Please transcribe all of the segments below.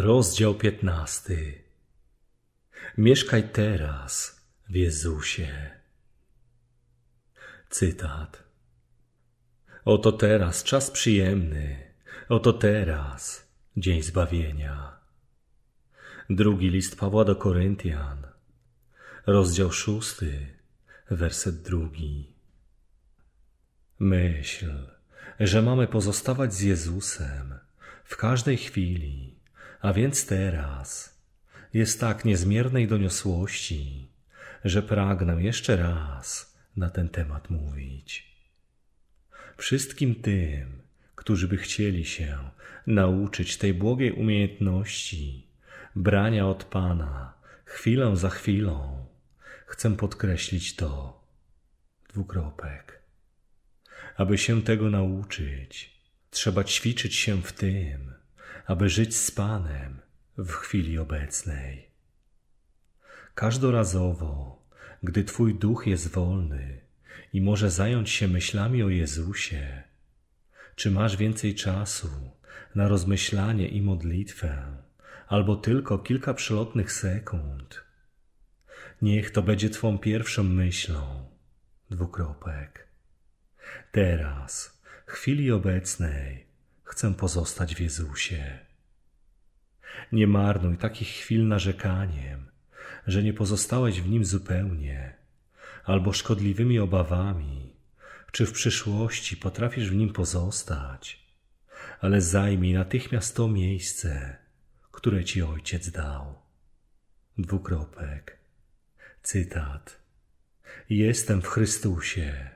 Rozdział 15. Mieszkaj teraz w Jezusie. Cytat. Oto teraz czas przyjemny, oto teraz dzień zbawienia. Drugi list Pawła do Koryntian, rozdział szósty, werset drugi. Myśl, że mamy pozostawać z Jezusem w każdej chwili a więc teraz jest tak niezmiernej doniosłości, że pragnę jeszcze raz na ten temat mówić. Wszystkim tym, którzy by chcieli się nauczyć tej błogiej umiejętności brania od Pana chwilę za chwilą, chcę podkreślić to. Dwukropek. Aby się tego nauczyć, trzeba ćwiczyć się w tym, aby żyć z Panem w chwili obecnej. Każdorazowo, gdy Twój duch jest wolny i może zająć się myślami o Jezusie, czy masz więcej czasu na rozmyślanie i modlitwę, albo tylko kilka przelotnych sekund? Niech to będzie Twą pierwszą myślą. Dwukropek. Teraz, w chwili obecnej, chcę pozostać w Jezusie. Nie marnuj takich chwil narzekaniem, że nie pozostałeś w nim zupełnie, albo szkodliwymi obawami, czy w przyszłości potrafisz w nim pozostać, ale zajmij natychmiast to miejsce, które ci ojciec dał. Dwukropek. Cytat. Jestem w Chrystusie.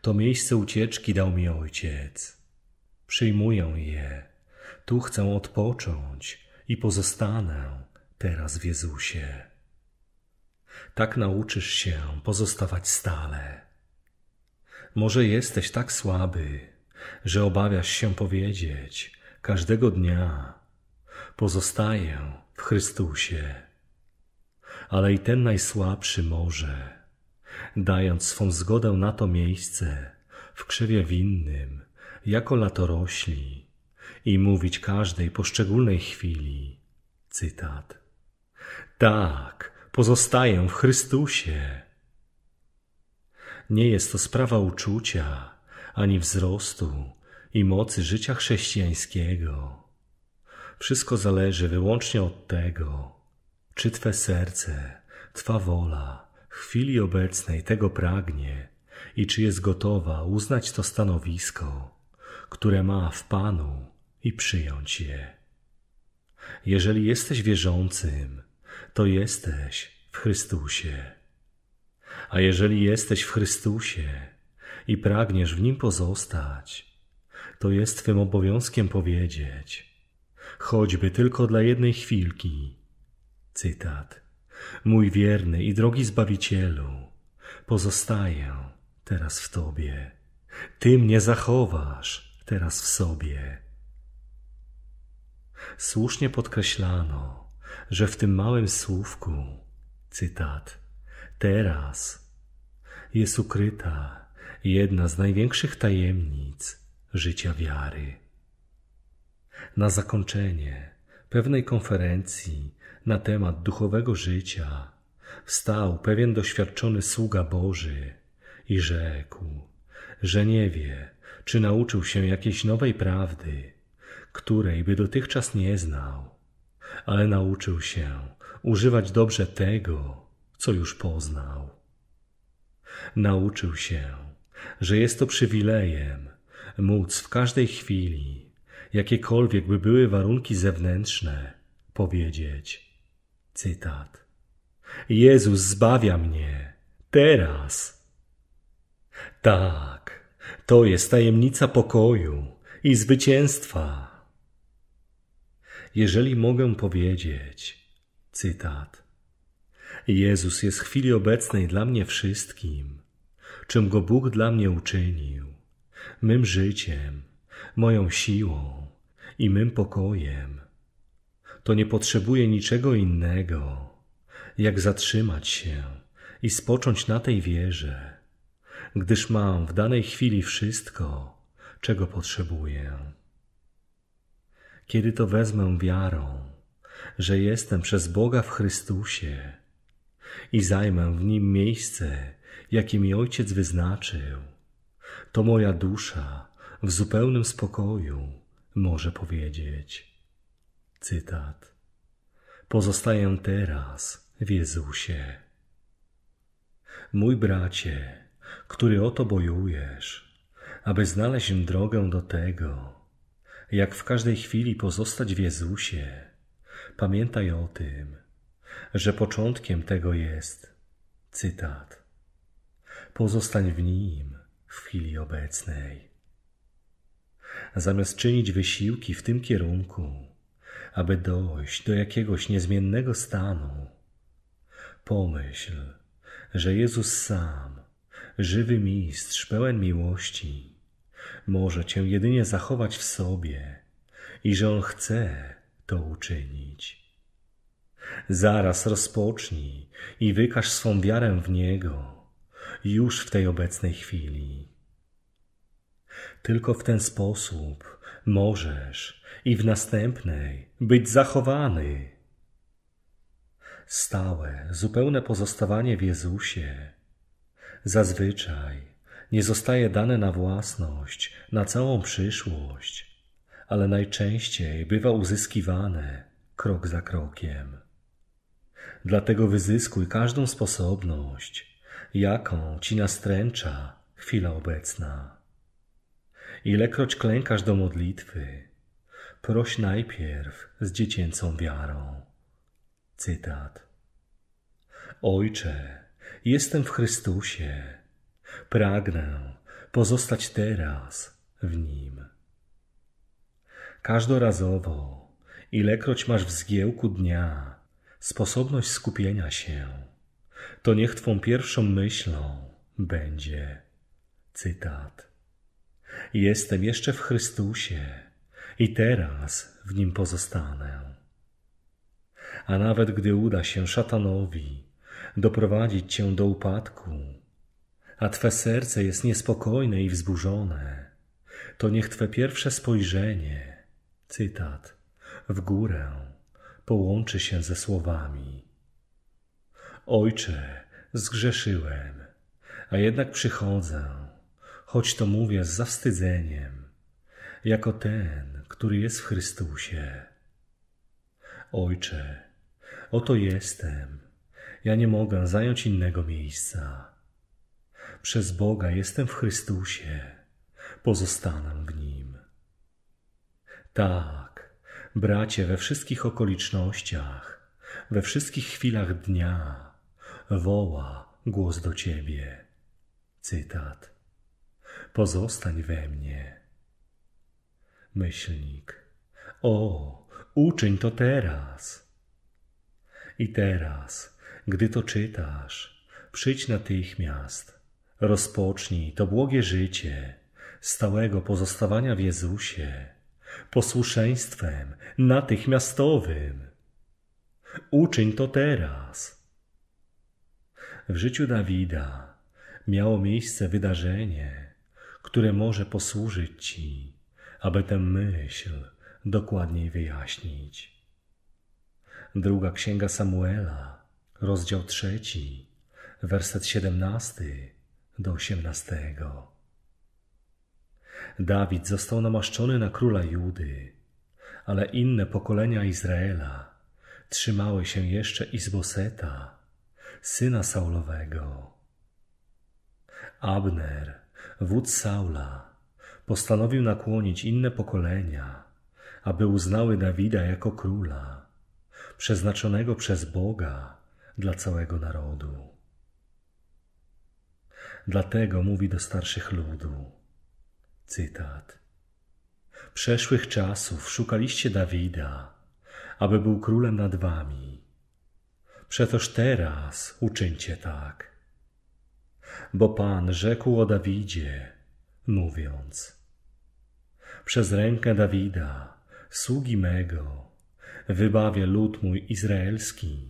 To miejsce ucieczki dał mi ojciec. Przyjmuję je. Tu chcę odpocząć i pozostanę teraz w Jezusie. Tak nauczysz się pozostawać stale. Może jesteś tak słaby, że obawiasz się powiedzieć każdego dnia: Pozostaję w Chrystusie. Ale i ten najsłabszy może, dając swą zgodę na to miejsce w krzewie winnym, jako latorośli, i mówić każdej poszczególnej chwili. Cytat. Tak, pozostaję w Chrystusie. Nie jest to sprawa uczucia, ani wzrostu i mocy życia chrześcijańskiego. Wszystko zależy wyłącznie od tego, czy Twe serce, Twa wola w chwili obecnej tego pragnie i czy jest gotowa uznać to stanowisko, które ma w Panu i przyjąć je. Jeżeli jesteś wierzącym, to jesteś w Chrystusie. A jeżeli jesteś w Chrystusie i pragniesz w Nim pozostać, to jest Twym obowiązkiem powiedzieć, choćby tylko dla jednej chwilki. Cytat. Mój wierny i drogi Zbawicielu, pozostaję teraz w Tobie. Ty mnie zachowasz teraz w sobie. Słusznie podkreślano, że w tym małym słówku, cytat, teraz jest ukryta jedna z największych tajemnic życia wiary. Na zakończenie pewnej konferencji na temat duchowego życia wstał pewien doświadczony sługa Boży i rzekł, że nie wie, czy nauczył się jakiejś nowej prawdy której by dotychczas nie znał, ale nauczył się używać dobrze tego, co już poznał. Nauczył się, że jest to przywilejem móc w każdej chwili, jakiekolwiek by były warunki zewnętrzne, powiedzieć: Cytat: Jezus zbawia mnie teraz. Tak, to jest tajemnica pokoju i zwycięstwa jeżeli mogę powiedzieć, cytat, Jezus jest w chwili obecnej dla mnie wszystkim, czym Go Bóg dla mnie uczynił, mym życiem, moją siłą i mym pokojem. To nie potrzebuje niczego innego, jak zatrzymać się i spocząć na tej wierze, gdyż mam w danej chwili wszystko, czego potrzebuję kiedy to wezmę wiarą, że jestem przez Boga w Chrystusie i zajmę w Nim miejsce, jakie mi Ojciec wyznaczył, to moja dusza w zupełnym spokoju może powiedzieć. Cytat. Pozostaję teraz w Jezusie. Mój bracie, który o to bojujesz, aby znaleźć drogę do tego, jak w każdej chwili pozostać w Jezusie. Pamiętaj o tym, że początkiem tego jest cytat. Pozostań w nim w chwili obecnej. Zamiast czynić wysiłki w tym kierunku, aby dojść do jakiegoś niezmiennego stanu, pomyśl, że Jezus sam, żywy mistrz, pełen miłości, może cię jedynie zachować w sobie i że On chce to uczynić. Zaraz rozpocznij i wykaż swą wiarę w Niego już w tej obecnej chwili. Tylko w ten sposób możesz i w następnej być zachowany. Stałe, zupełne pozostawanie w Jezusie zazwyczaj nie zostaje dane na własność, na całą przyszłość, ale najczęściej bywa uzyskiwane krok za krokiem. Dlatego wyzyskuj każdą sposobność, jaką ci nastręcza chwila obecna. Ilekroć klękasz do modlitwy, proś najpierw z dziecięcą wiarą. Cytat. Ojcze, jestem w Chrystusie Pragnę pozostać teraz w Nim. Każdorazowo, ilekroć masz w zgiełku dnia sposobność skupienia się, to niech Twą pierwszą myślą będzie cytat. Jestem jeszcze w Chrystusie i teraz w Nim pozostanę. A nawet gdy uda się szatanowi doprowadzić Cię do upadku, a Twe serce jest niespokojne i wzburzone, to niech Twe pierwsze spojrzenie, cytat, w górę połączy się ze słowami: Ojcze, zgrzeszyłem, a jednak przychodzę, choć to mówię z zawstydzeniem, jako ten, który jest w Chrystusie. Ojcze, oto jestem, ja nie mogę zająć innego miejsca przez Boga jestem w Chrystusie, pozostanę w Nim. Tak, bracie, we wszystkich okolicznościach, we wszystkich chwilach dnia woła głos do Ciebie. Cytat. Pozostań we mnie. Myślnik. O, uczyń to teraz. I teraz, gdy to czytasz, przyjdź natychmiast Rozpocznij to błogie życie stałego pozostawania w Jezusie, posłuszeństwem natychmiastowym. Uczyń to teraz. W życiu Dawida miało miejsce wydarzenie, które może posłużyć Ci, aby tę myśl dokładniej wyjaśnić. Druga Księga Samuela, rozdział trzeci, werset siedemnasty do 18. Dawid został namaszczony na króla Judy, ale inne pokolenia Izraela trzymały się jeszcze Izboseta, syna Saulowego. Abner, wódz Saula, postanowił nakłonić inne pokolenia, aby uznały Dawida jako króla, przeznaczonego przez Boga dla całego narodu. Dlatego mówi do starszych ludu. Cytat. Przeszłych czasów szukaliście Dawida, aby był królem nad wami. Przetoż teraz uczyńcie tak. Bo Pan rzekł o Dawidzie, mówiąc: Przez rękę Dawida, sługi mego, wybawię lud mój izraelski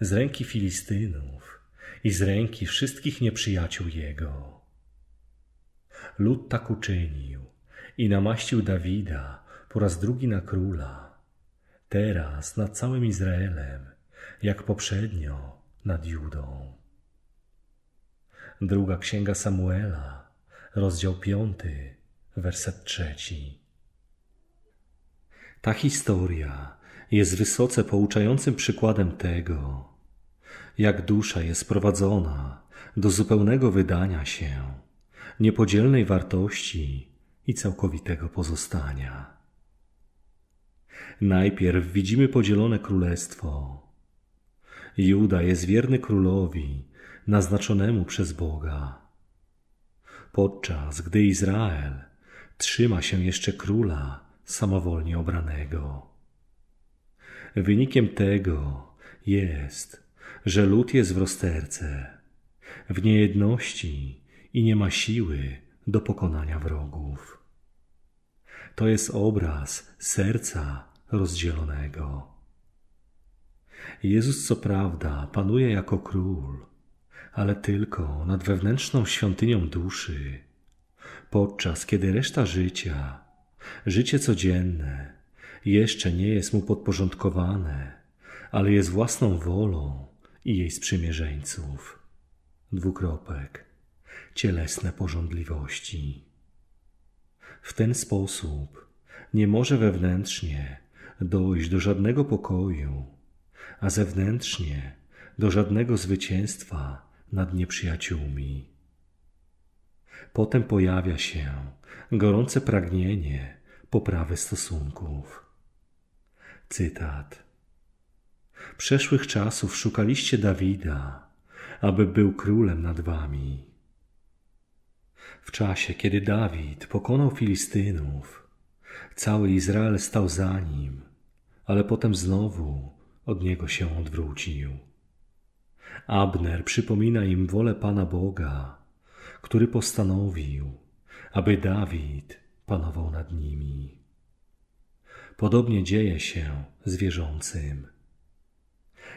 z ręki Filistynów i z ręki wszystkich nieprzyjaciół jego. Lud tak uczynił i namaścił Dawida po raz drugi na króla, teraz nad całym Izraelem, jak poprzednio nad Judą. Druga księga Samuela, rozdział piąty, werset trzeci. Ta historia jest wysoce pouczającym przykładem tego, jak dusza jest prowadzona do zupełnego wydania się, niepodzielnej wartości i całkowitego pozostania. Najpierw widzimy podzielone królestwo. Juda jest wierny królowi, naznaczonemu przez Boga. Podczas gdy Izrael trzyma się jeszcze króla samowolnie obranego. Wynikiem tego jest że lud jest w rozterce, w niejedności i nie ma siły do pokonania wrogów. To jest obraz serca rozdzielonego. Jezus, co prawda, panuje jako król, ale tylko nad wewnętrzną świątynią duszy, podczas kiedy reszta życia, życie codzienne, jeszcze nie jest mu podporządkowane, ale jest własną wolą i jej sprzymierzeńców. Dwukropek. Cielesne porządliwości. W ten sposób nie może wewnętrznie dojść do żadnego pokoju, a zewnętrznie do żadnego zwycięstwa nad nieprzyjaciółmi. Potem pojawia się gorące pragnienie poprawy stosunków. Cytat. Przeszłych czasów szukaliście Dawida, aby był królem nad wami. W czasie, kiedy Dawid pokonał Filistynów, cały Izrael stał za nim, ale potem znowu od niego się odwrócił. Abner przypomina im wolę Pana Boga, który postanowił, aby Dawid panował nad nimi. Podobnie dzieje się z wierzącym.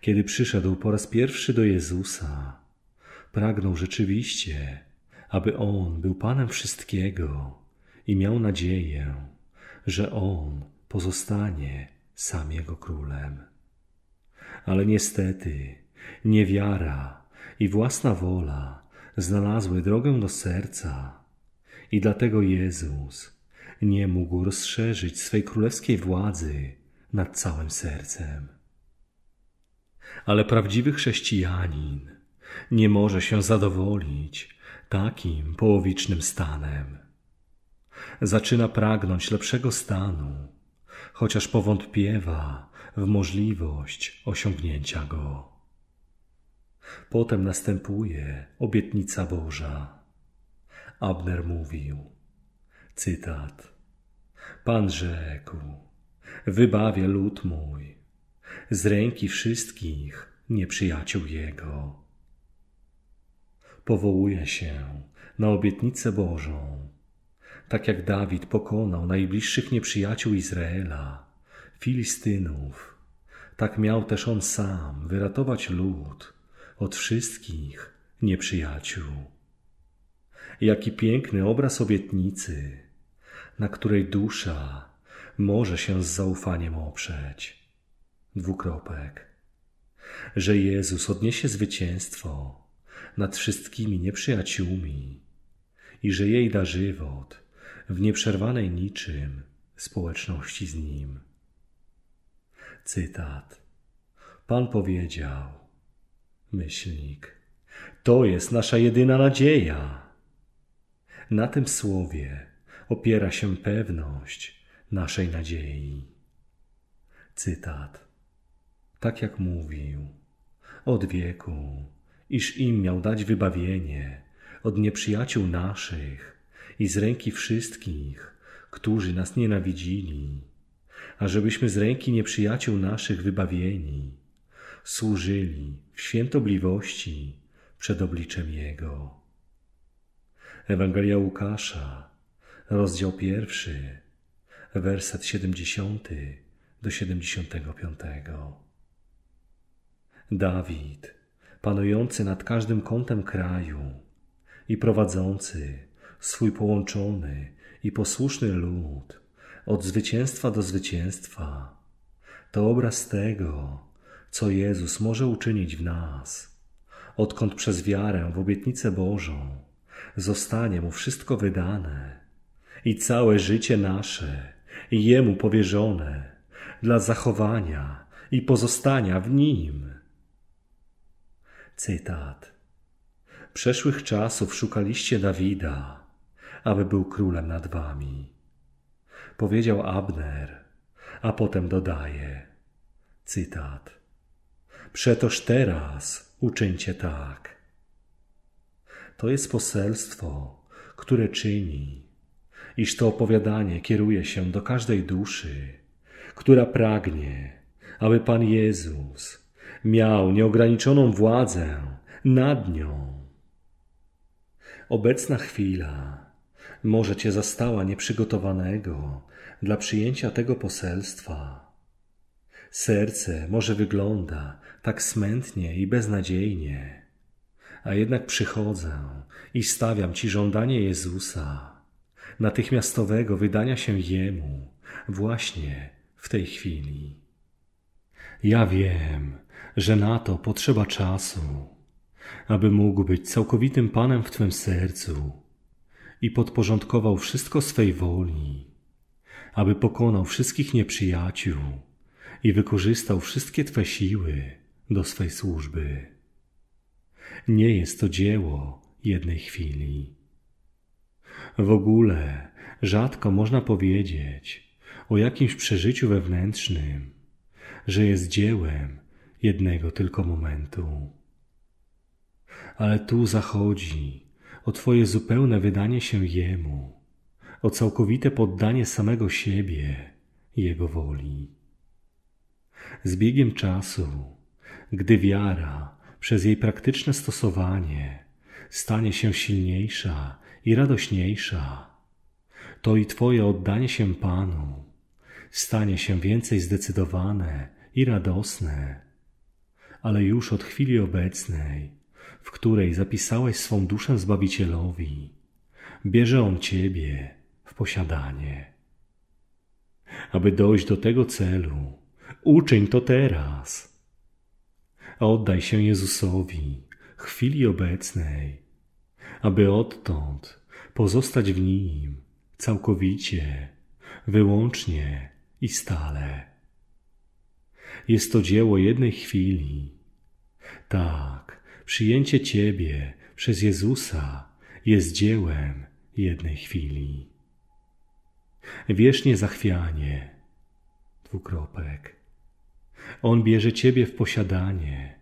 Kiedy przyszedł po raz pierwszy do Jezusa, pragnął rzeczywiście, aby On był Panem wszystkiego i miał nadzieję, że On pozostanie sam Jego królem. Ale niestety niewiara i własna wola znalazły drogę do serca i dlatego Jezus nie mógł rozszerzyć swej królewskiej władzy nad całym sercem. Ale prawdziwy chrześcijanin nie może się zadowolić takim połowicznym stanem. Zaczyna pragnąć lepszego stanu, chociaż powątpiewa w możliwość osiągnięcia go. Potem następuje obietnica Boża. Abner mówił, cytat, Pan rzekł, wybawię lud mój z ręki wszystkich nieprzyjaciół Jego. Powołuje się na obietnicę Bożą, tak jak Dawid pokonał najbliższych nieprzyjaciół Izraela, Filistynów, tak miał też on sam wyratować lud od wszystkich nieprzyjaciół. Jaki piękny obraz obietnicy, na której dusza może się z zaufaniem oprzeć dwukropek, że Jezus odniesie zwycięstwo nad wszystkimi nieprzyjaciółmi i że jej da żywot w nieprzerwanej niczym społeczności z Nim. Cytat. Pan powiedział, myślnik, to jest nasza jedyna nadzieja. Na tym słowie opiera się pewność naszej nadziei. Cytat tak jak mówił, od wieku, iż im miał dać wybawienie od nieprzyjaciół naszych i z ręki wszystkich, którzy nas nienawidzili, ażebyśmy z ręki nieprzyjaciół naszych wybawieni służyli w świętobliwości przed obliczem Jego. Ewangelia Łukasza, rozdział pierwszy, werset siedemdziesiąty do siedemdziesiątego piątego. Dawid, panujący nad każdym kątem kraju i prowadzący swój połączony i posłuszny lud od zwycięstwa do zwycięstwa, to obraz tego, co Jezus może uczynić w nas, odkąd przez wiarę w obietnicę Bożą zostanie Mu wszystko wydane i całe życie nasze Jemu powierzone dla zachowania i pozostania w Nim Cytat. Przeszłych czasów szukaliście Dawida, aby był królem nad wami. Powiedział Abner, a potem dodaje. Cytat. Przetoż teraz uczyńcie tak. To jest poselstwo, które czyni, iż to opowiadanie kieruje się do każdej duszy, która pragnie, aby Pan Jezus Miał nieograniczoną władzę nad nią. Obecna chwila może Cię zastała nieprzygotowanego dla przyjęcia tego poselstwa. Serce może wygląda tak smętnie i beznadziejnie, a jednak przychodzę i stawiam Ci żądanie Jezusa, natychmiastowego wydania się Jemu właśnie w tej chwili. Ja wiem, że na to potrzeba czasu, aby mógł być całkowitym Panem w Twym sercu i podporządkował wszystko swej woli, aby pokonał wszystkich nieprzyjaciół i wykorzystał wszystkie Twe siły do swej służby. Nie jest to dzieło jednej chwili. W ogóle rzadko można powiedzieć o jakimś przeżyciu wewnętrznym, że jest dziełem jednego tylko momentu. Ale tu zachodzi o Twoje zupełne wydanie się Jemu, o całkowite poddanie samego siebie Jego woli. Z biegiem czasu, gdy wiara przez jej praktyczne stosowanie stanie się silniejsza i radośniejsza, to i Twoje oddanie się Panu stanie się więcej zdecydowane i radosne ale już od chwili obecnej, w której zapisałeś swą duszę Zbawicielowi, bierze On Ciebie w posiadanie. Aby dojść do tego celu, uczyń to teraz. Oddaj się Jezusowi, chwili obecnej, aby odtąd pozostać w Nim całkowicie, wyłącznie i stale. Jest to dzieło jednej chwili, tak, przyjęcie Ciebie przez Jezusa jest dziełem jednej chwili. Wierz zachwianie, dwukropek. On bierze Ciebie w posiadanie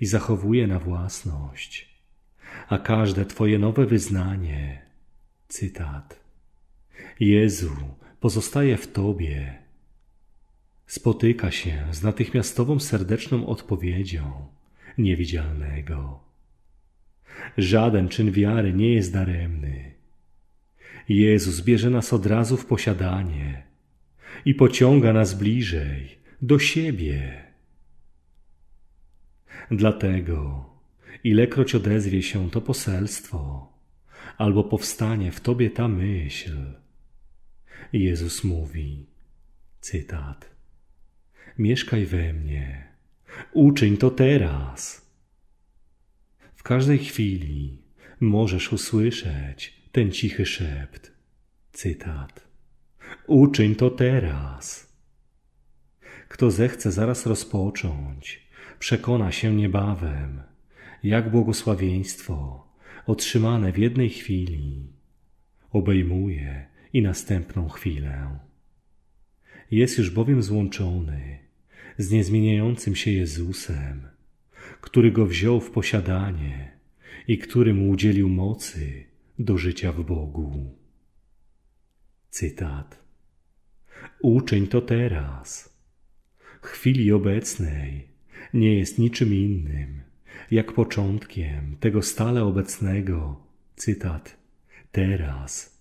i zachowuje na własność, a każde Twoje nowe wyznanie, cytat, Jezu pozostaje w Tobie, spotyka się z natychmiastową serdeczną odpowiedzią niewidzialnego. Żaden czyn wiary nie jest daremny. Jezus bierze nas od razu w posiadanie i pociąga nas bliżej do siebie. Dlatego, ilekroć odezwie się to poselstwo, albo powstanie w tobie ta myśl, Jezus mówi, cytat, mieszkaj we mnie Uczyń to teraz. W każdej chwili możesz usłyszeć ten cichy szept. Cytat. Uczyń to teraz. Kto zechce zaraz rozpocząć, przekona się niebawem, jak błogosławieństwo otrzymane w jednej chwili obejmuje i następną chwilę. Jest już bowiem złączony z niezmieniającym się Jezusem, który go wziął w posiadanie i który mu udzielił mocy do życia w Bogu. Cytat. Uczyń to teraz, chwili obecnej, nie jest niczym innym, jak początkiem tego stale obecnego, cytat, teraz,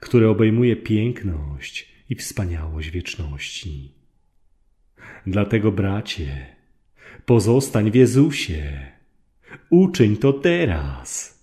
które obejmuje piękność i wspaniałość wieczności. Dlatego, bracie, pozostań w Jezusie. Uczyń to teraz.